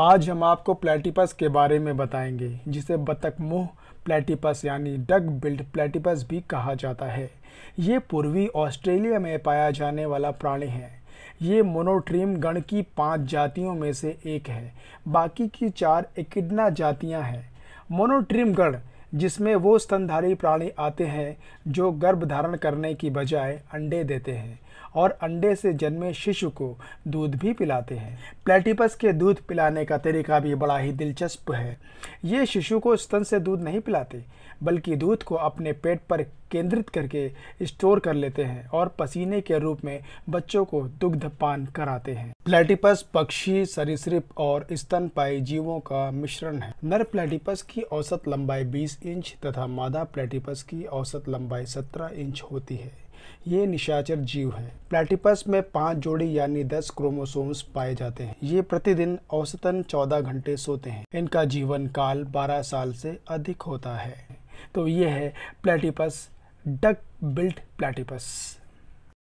आज हम आपको प्लेटिपस के बारे में बताएंगे जिसे बतख मुँह प्लेटिपस यानी डग बिल्ड प्लेटिपस भी कहा जाता है ये पूर्वी ऑस्ट्रेलिया में पाया जाने वाला प्राणी है ये मोनोट्रीम गण की पांच जातियों में से एक है बाकी की चार एकिडना जातियां हैं मोनोट्रीम गण जिसमें वो स्तनधारी प्राणी आते हैं जो गर्भ धारण करने की बजाय अंडे देते हैं और अंडे से जन्मे शिशु को दूध भी पिलाते हैं प्लेटिपस के दूध पिलाने का तरीका भी बड़ा ही दिलचस्प है ये शिशु को स्तन से दूध नहीं पिलाते बल्कि दूध को अपने पेट पर केंद्रित करके स्टोर कर लेते हैं और पसीने के रूप में बच्चों को दुग्ध पान कराते हैं प्लेटिपस पक्षी सरीसृप और स्तनपाई जीवों का मिश्रण है नर प्लेटिपस की औसत लंबाई 20 इंच तथा मादा प्लेटिपस की औसत लंबाई 17 इंच होती है ये निशाचर जीव है प्लेटिपस में पांच जोड़ी यानी दस क्रोमोसोम्स पाए जाते हैं ये प्रतिदिन औसतन चौदह घंटे सोते हैं इनका जीवन काल बारह साल से अधिक होता है तो ये है प्लेटिपस डक बिल्ट प्लेटिपस